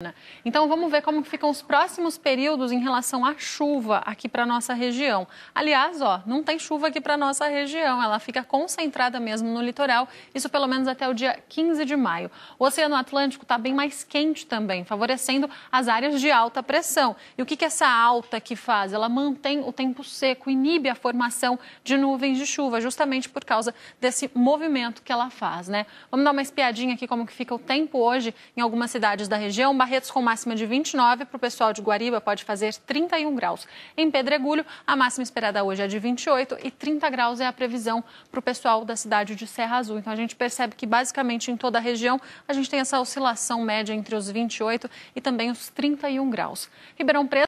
Né? Então vamos ver como ficam os próximos períodos em relação à chuva aqui para nossa região. Aliás, ó, não tem chuva aqui para nossa região, ela fica concentrada mesmo no litoral, isso pelo menos até o dia 15 de maio. O Oceano Atlântico está bem mais quente também, favorecendo as áreas de alta pressão. E o que, que essa alta que faz? Ela mantém o tempo seco, inibe a formação de nuvens de chuva, justamente por causa desse movimento que ela faz, né? Vamos dar uma espiadinha aqui como que fica o tempo hoje em algumas cidades da região Barretos com máxima de 29, para o pessoal de Guariba pode fazer 31 graus. Em Pedregulho, a máxima esperada hoje é de 28 e 30 graus é a previsão para o pessoal da cidade de Serra Azul. Então a gente percebe que basicamente em toda a região a gente tem essa oscilação média entre os 28 e também os 31 graus. Ribeirão Preto